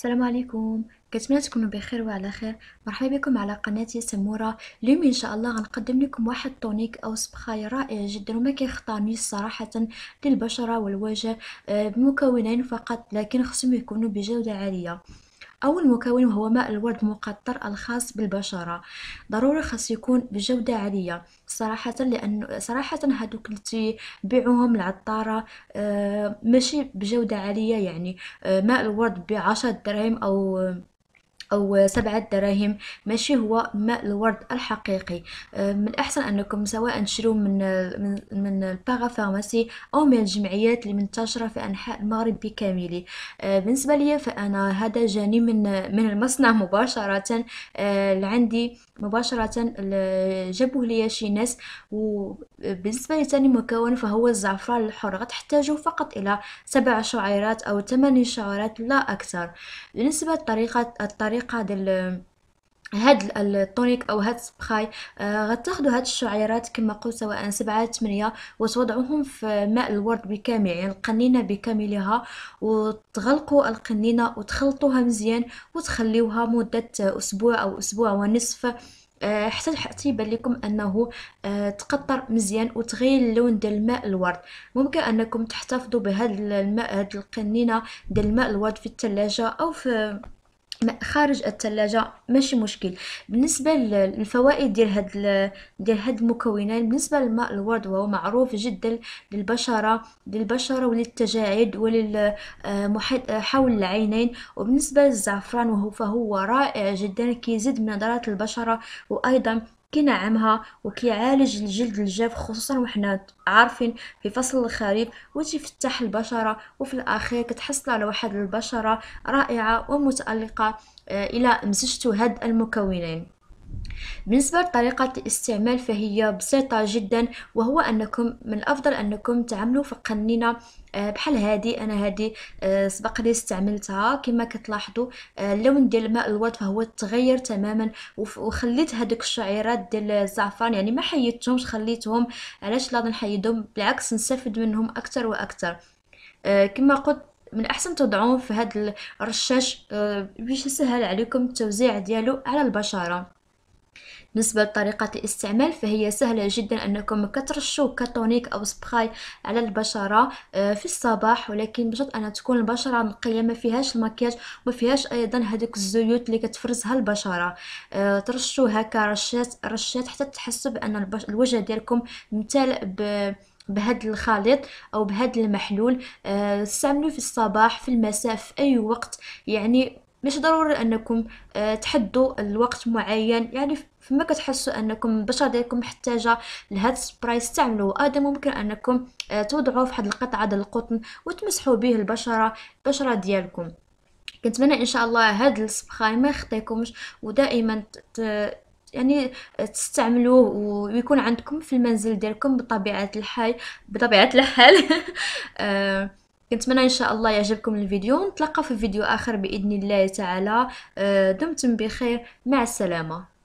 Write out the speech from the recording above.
السلام عليكم كنتمنى تكونوا بخير وعلى خير مرحبا بكم على قناتي سموره اليوم ان شاء الله غنقدم لكم واحد طونيك او سبخاي رائع جدا وما كيخطانيش صراحه للبشره والوجه آه، بمكونين فقط لكن خصهم يكونوا بجوده عاليه أول مكون وهو ماء الورد مقطر الخاص بالبشرة ضروري خاص يكون بجودة عالية صراحة لأنه صراحة هادوك اللي بيعوهم العطارة آه، ماشي بجودة عالية يعني آه، ماء الورد بعشرة دراهم أو أو سبعة دراهم ماشي هو ماء الورد الحقيقي آه، من الأحسن أنكم سواء تشرو من من من الباغا فارماسي أو من الجمعيات اللي منتشرة في أنحاء المغرب بكامله آه، بالنسبة لي فأنا هذا جاني من من المصنع مباشرة آه، عندي مباشرة جابوه ليا شي ناس وبالنسبة لثاني مكون فهو الزعفران الحر غتحتاجه فقط إلى سبع شعيرات أو ثمان شعيرات لا أكثر بالنسبة لطريقة الطريقة الطريقه ديال آه، هاد التونيك او هاد السبخاي آه غتاخذوا هاد الشعيرات كما قلت سواء سبعة ثمانية وتوضعوهم في ماء الورد بكامل يعني القنينه بكاملها وتغلقوا القنينه وتخلطوها مزيان وتخليوها مده اسبوع او اسبوع ونصف آه، حتى حتى يبان لكم انه آه، تقطر مزيان وتغير اللون ديال الماء الورد ممكن انكم تحتفظوا بهاد الماء هاد القنينه ديال الماء الورد في الثلاجه او في خارج الثلاجة ماشي مشكل بالنسبة للفوائد ديال هاد ديال هاد المكونات بالنسبة للماء الورد وهو معروف جدا للبشرة للبشرة وللتجاعيد ولل آه، آه، حول العينين وبالنسبة للزعفران وهو فهو رائع جدا كيزيد من نضرات البشرة وأيضا كينعمها وكيعالج الجلد الجاف خصوصا وحنا عارفين في فصل الخريف وتفتح البشرة وفي الأخير كتحصل على واحد البشرة رائعة ومتألقة آه، إلى مزجتو هاد المكونين بالنسبة لطريقة الاستعمال فهي بسيطة جدا وهو أنكم من الأفضل أنكم تعملوا في قنينة آه، بحال هادي أنا هادي آه، سبق لي استعملتها كما كتلاحظوا آه، اللون ديال الماء الورد فهو تغير تماما وخليت هادوك الشعيرات ديال الزعفران يعني ما حيدتهمش خليتهم علاش لا نحيدهم بالعكس نستفد منهم أكثر وأكثر كما قلت من الاحسن توضعوه في هذا الرشاش باش يسهل عليكم التوزيع ديالو على البشره بالنسبة لطريقة الاستعمال فهي سهلة جدا أنكم كترشوا كاتونيك أو سبراي على البشرة آه، في الصباح ولكن بشرط أن تكون البشرة نقية ما فيهاش المكياج وما فيهاش أيضا هذوك الزيوت اللي كتفرزها البشرة آه، هكا كرشات رشات حتى تحسوا بأن الوجه ديالكم ممتلئ ب بهذا الخليط او بهذا المحلول آه، استعملوه في الصباح في المساء في اي وقت يعني مش ضروري انكم آه، تحدوا الوقت معين يعني فما كتحسوا انكم البشره ديالكم محتاجه لهاد السبراي استعملوه آه، هذا ممكن انكم آه، توضعوه في واحد القطعه ديال القطن وتمسحوا به البشره البشره ديالكم كنتمنى ان شاء الله هاد السبراي ما يخطيكمش ودائما ت... يعني تستعملوه ويكون عندكم في المنزل ديالكم بطبيعه الحال بطبيعه الحال كنتمنى ان شاء الله يعجبكم الفيديو نتلقى في فيديو اخر باذن الله تعالى آه، دمتم بخير مع السلامه